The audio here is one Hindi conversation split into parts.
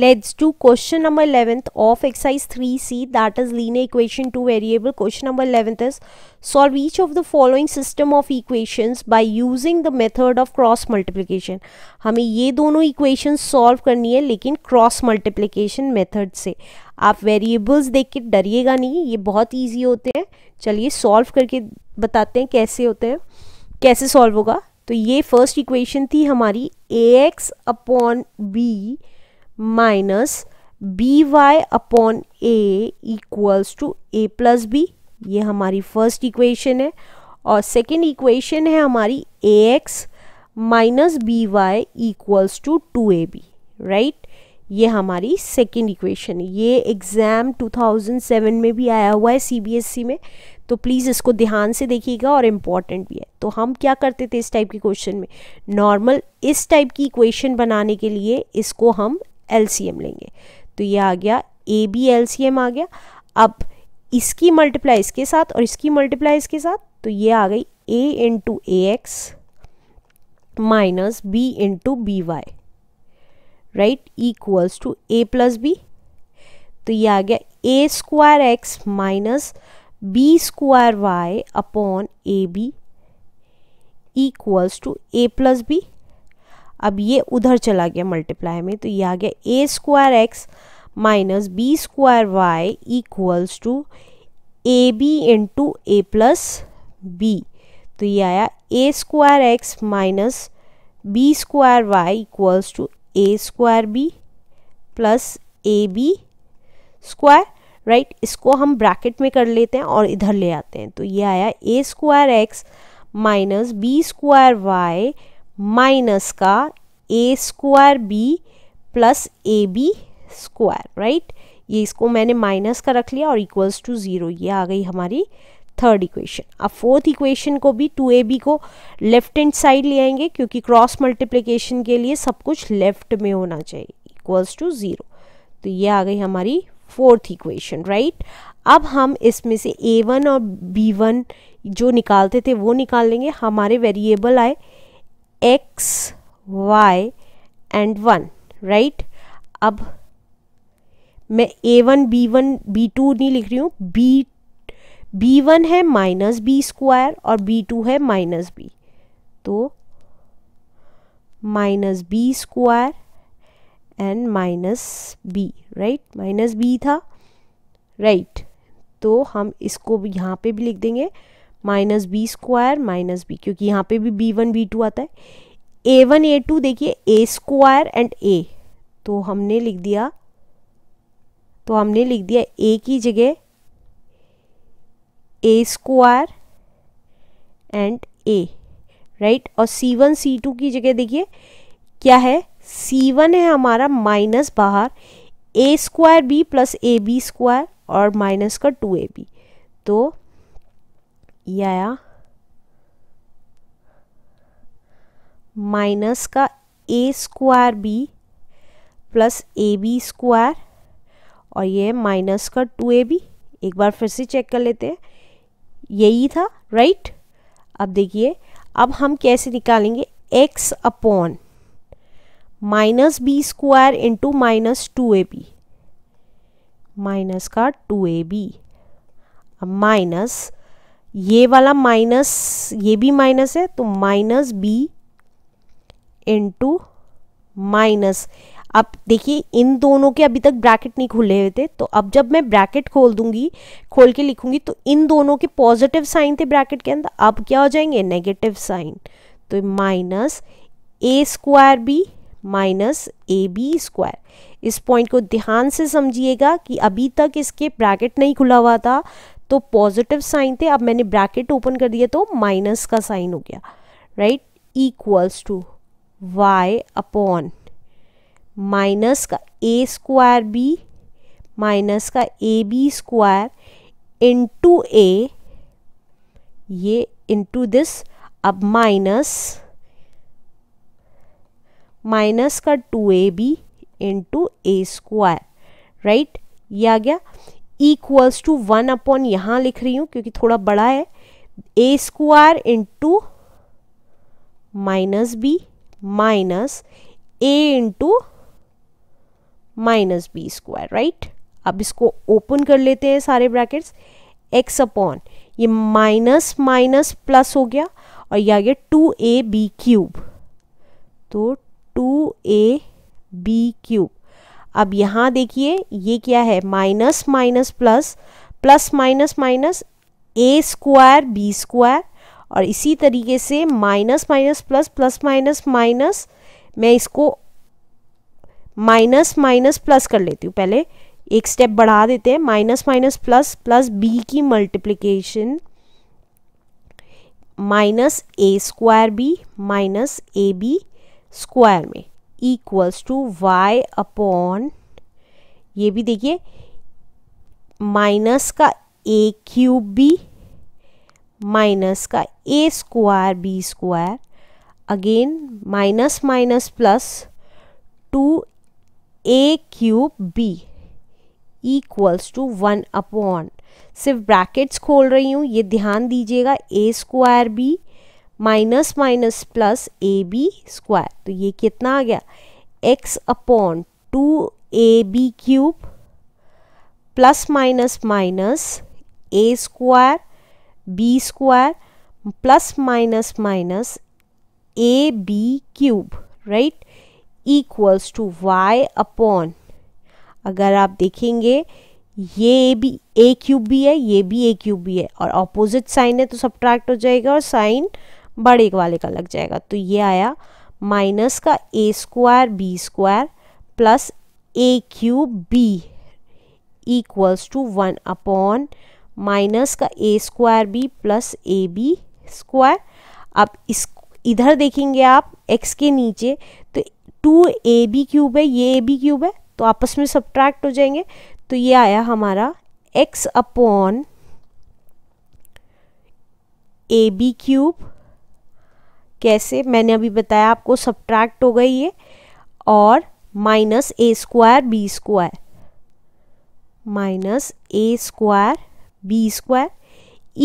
Let's do question number 11th of exercise 3c that is linear equation 2 variable. Question number 11th is solve each of the following system of equations by using the method of cross multiplication. हमें ये दोनों equations solve करनी है लेकिन cross multiplication method से आप variables देख के डरिएगा नहीं ये बहुत easy होते हैं चलिए solve करके बताते हैं कैसे होते हैं कैसे solve होगा तो ये first equation थी हमारी ax upon b. Minus B Y upon A equals to A plus B ये हमारी फर्स्ट इक्वेशन है और सेकेंड इक्वेशन है हमारी A X minus B Y equals to two A B right ये हमारी सेकेंड इक्वेशन है ये एग्ज़ाम 2007 में भी आया हुआ है सीबीएसई e में तो प्लीज़ इसको ध्यान से देखिएगा और इम्पॉर्टेंट भी है तो हम क्या करते थे इस टाइप के क्वेश्चन में नॉर्मल इस टाइप की इक्वेशन बनाने के लिए इसको हम एल लेंगे तो ये आ गया ए बी एल आ गया अब इसकी मल्टीप्लाई इसके साथ और इसकी मल्टीप्लाई इसके साथ तो ये आ गई A into A X minus B into B Y right equals to A plus B तो ये आ गया A square X minus B square Y upon A B equals to A plus B अब ये उधर चला गया मल्टीप्लाई में तो ये आ गया A square X minus B square Y equals to A B into A plus B तो ये आया ए square X minus B square Y equals to A square B plus A B square right इसको हम ब्रैकेट में कर लेते हैं और इधर ले आते हैं तो ये आया ए square X minus B square Y minus का A square B plus A B square right ये इसको मैंने माइनस का रख लिया और इक्वल्स टू ज़ीरो ये आ गई हमारी थर्ड इक्वेशन अब फोर्थ इक्वेशन को भी टू ए बी को लेफ्ट एंड साइड ले आएंगे क्योंकि क्रॉस मल्टीप्लिकेशन के लिए सब कुछ लेफ्ट में होना चाहिए इक्वल्स टू ज़ीरो तो ये आ गई हमारी फोर्थ इक्वेशन राइट अब हम इसमें से ए वन और बी वन जो निकालते थे वो निकाल लेंगे हमारे वेरिएबल आए x, y and one right अब मैं A one B one B two नहीं लिख रही हूँ बी बी वन है माइनस बी स्क्वायर और बी टू है माइनस बी तो minus B square and minus B right minus B था राइट right. तो हम इसको यहाँ पे भी लिख देंगे minus B square minus B क्योंकि यहाँ पे भी बी वन बी टू आता है ए वन ए टू देखिए ए स्क्वायर एंड ए तो हमने लिख दिया तो हमने लिख दिया ए की जगह A square and A right और सी वन सी टू की जगह देखिए क्या है सी वन है हमारा माइनस बाहर A square B plus A B square और माइनस का टू ए बी तो आया माइनस का A square B plus A B square और ये माइनस का टू ए बी एक बार फिर से चेक कर लेते हैं यही था राइट अब देखिए अब हम कैसे निकालेंगे X upon minus B square into minus two ए बी माइनस का टू ए बी अब माइनस ये वाला माइनस ये भी माइनस है तो माइनस बी इंटू माइनस अब देखिए इन दोनों के अभी तक ब्रैकेट नहीं खुले हुए थे तो अब जब मैं ब्रैकेट खोल दूंगी खोल के लिखूंगी तो इन दोनों के पॉजिटिव साइन थे ब्रैकेट के अंदर अब क्या हो जाएंगे नेगेटिव साइन तो minus A square B minus A B square इस पॉइंट को ध्यान से समझिएगा कि अभी तक इसके ब्रैकेट नहीं खुला हुआ था तो पॉजिटिव साइन थे अब मैंने ब्रैकेट ओपन कर दिया तो माइनस का साइन हो गया right equals to Y upon minus का ए स्क्वायर बी माइनस का A B square into A ये इंटू दिस अब माइनस माइनस का two A B into A square right ये आ गया इक्वल्स टू वन अपॉन यहां लिख रही हूं क्योंकि थोड़ा बड़ा है A square into minus B minus A into minus B square right अब इसको ओपन कर लेते हैं सारे ब्रैकेट्स एक्स अपॉन ये माइनस माइनस प्लस हो गया और ये आ गया टू ए बी क्यूब तो टू ए बी क्यूब अब यहाँ देखिए ये क्या है minus minus plus plus minus minus ए स्क्वायर बी स्क्वायर और इसी तरीके से minus minus plus plus minus minus मैं इसको माइनस माइनस प्लस कर लेती हूँ पहले एक स्टेप बढ़ा देते हैं minus minus plus plus B की multiplication minus A square B minus A B square में इक्वल्स टू वाई अपॉन ये भी देखिए माइनस का ए क्यूब बी माइनस का A square B square again minus minus plus two A cube B equals to one upon सिर्फ ब्रैकेट्स खोल रही हूँ ये ध्यान दीजिएगा A square B minus minus plus A B square तो ये कितना आ गया X upon two A B cube plus minus minus A square B square plus minus minus A B cube right equals to Y upon अगर आप देखेंगे ये ए बी ए क्यूब भी है ये भी ए क्यूब भी है और ऑपोजिट साइन है तो सब्ट्रैक्ट हो जाएगा और साइन बड़े वाले का लग जाएगा तो ये आया माइनस का A square B square plus A cube B equals to one upon minus का A square B plus A B square अब इस इधर देखेंगे आप एक्स के नीचे तो टू ए बी क्यूब है ये ए बी क्यूब है तो आपस में सब्ट्रैक्ट हो जाएंगे तो ये आया हमारा x upon A B cube कैसे मैंने अभी बताया आपको सब्ट्रैक्ट हो गई ये और minus A square B square minus A square B square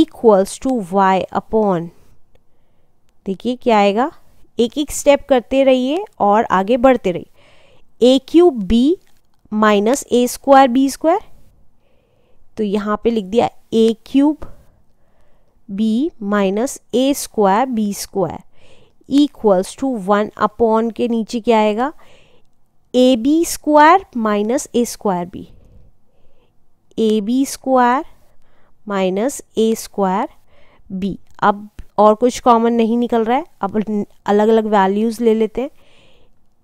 equals to Y upon देखिए क्या आएगा एक एक स्टेप करते रहिए और आगे बढ़ते रहिए a cube B minus A square B square तो यहाँ पे लिख दिया a cube B minus A square B square equals to one upon के नीचे क्या आएगा a B square minus A square b a B square minus A square b अब और कुछ कॉमन नहीं निकल रहा है अब अलग अलग वैल्यूज़ ले लेते हैं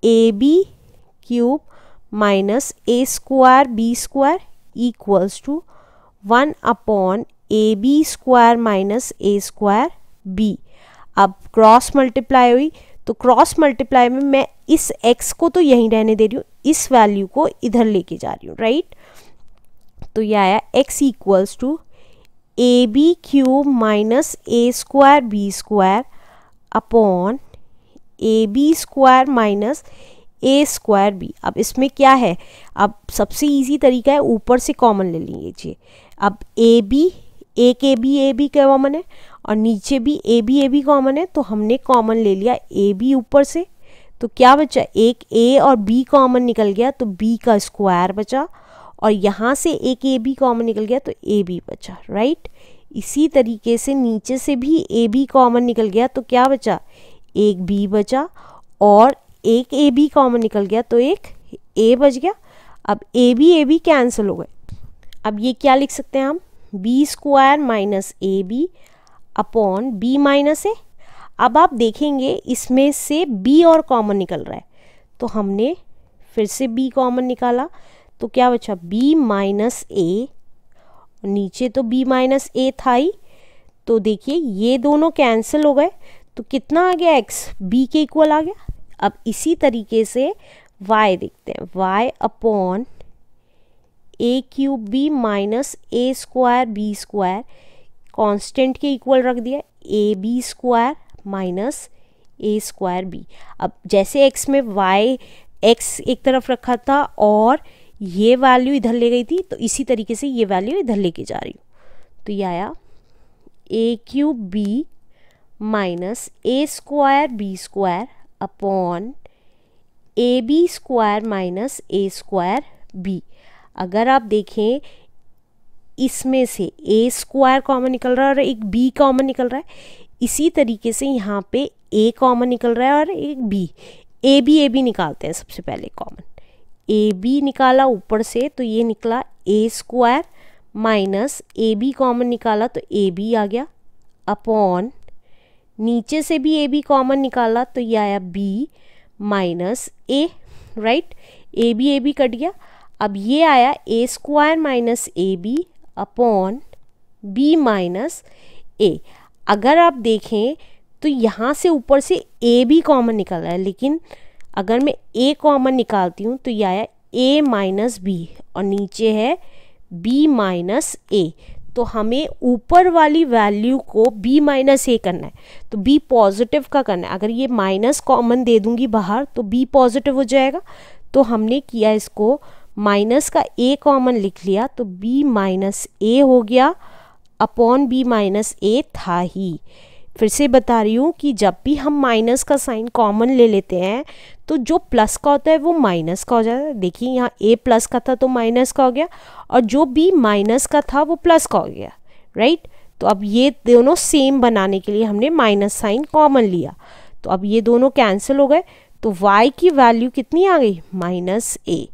a B cube minus A square B square equals to one upon A B square minus A square b अब क्रॉस मल्टीप्लाई हुई तो क्रॉस मल्टीप्लाई में मैं इस एक्स को तो यहीं रहने दे रही हूँ इस वैल्यू को इधर लेके जा रही हूँ राइट तो यह आया x equals to A b cube minus A square B square upon A B square minus A square b अब इसमें क्या है अब सबसे इजी तरीका है ऊपर से कॉमन ले लीजिए अब ए बी ए के बी ए बी कॉमन है और नीचे भी a b a b common है तो हमने कॉमन ले लिया ए बी ऊपर से तो क्या बचा एक ए और बी कॉमन निकल गया तो बी का स्क्वायर बचा और यहाँ से एक ए बी कॉमन निकल गया तो ए बी बचा राइट इसी तरीके से नीचे से भी ए बी कॉमन निकल गया तो क्या बचा एक बी बचा और एक ए बी कॉमन निकल गया तो एक ए बच गया अब a b a b cancel हो गए अब ये क्या लिख सकते हैं हम b square minus A b upon b minus a अब आप देखेंगे इसमें से बी और कॉमन निकल रहा है तो हमने फिर से बी कॉमन निकाला तो क्या बचा बी माइनस ए नीचे तो बी माइनस ए था ही तो देखिए ये दोनों कैंसिल हो गए तो कितना आ गया एक्स बी के इक्वल आ गया अब इसी तरीके से y देखते हैं y upon a cube B minus A square B square constant के इक्वल रख दिया a B square minus A square b अब जैसे एक्स में वाई एक्स एक तरफ रखा था और ये वैल्यू इधर ले गई थी तो इसी तरीके से ये वैल्यू इधर लेके जा रही हूँ तो ये आया a cube b minus A square B square upon A B square minus A square b अगर आप देखें इसमें से ए स्क्वायर कॉमन निकल रहा है और एक बी कॉमन निकल रहा है इसी तरीके से यहाँ पे ए कॉमन निकल रहा है और एक b a b a b निकालते हैं सबसे पहले कॉमन ए बी निकाला ऊपर से तो ये निकला a square minus A b common निकाला तो ए बी आ गया अपॉन नीचे से भी ए बी कॉमन निकाला तो ये आया b minus a right a b a b cut गया अब ये आया ए square minus A b upon b minus a अगर आप देखें तो यहाँ से ऊपर से ए भी कॉमन निकल रहा है लेकिन अगर मैं ए कॉमन निकालती हूँ तो यह आया ए माइनस बी और नीचे है बी माइनस ए तो हमें ऊपर वाली वैल्यू को b माइनस ए करना है तो b पॉजिटिव का करना है अगर ये माइनस कॉमन दे दूंगी बाहर तो b पॉजिटिव हो जाएगा तो हमने किया इसको माइनस का ए कॉमन लिख लिया तो बी माइनस ए हो गया अपॉन बी माइनस ए था ही फिर से बता रही हूँ कि जब भी हम माइनस का साइन कॉमन ले लेते हैं तो जो प्लस का होता है वो माइनस का हो जाता है देखिए यहाँ ए प्लस का था तो माइनस का हो गया और जो बी माइनस का था वो प्लस का हो गया राइट तो अब ये दोनों सेम बनाने के लिए हमने माइनस साइन कॉमन लिया तो अब ये दोनों कैंसिल हो गए तो y की वैल्यू कितनी आ गई माइनस ए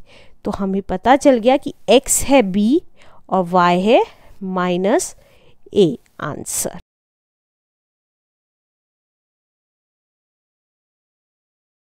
तो हमें पता चल गया कि x है b और y है माइनस ए आंसर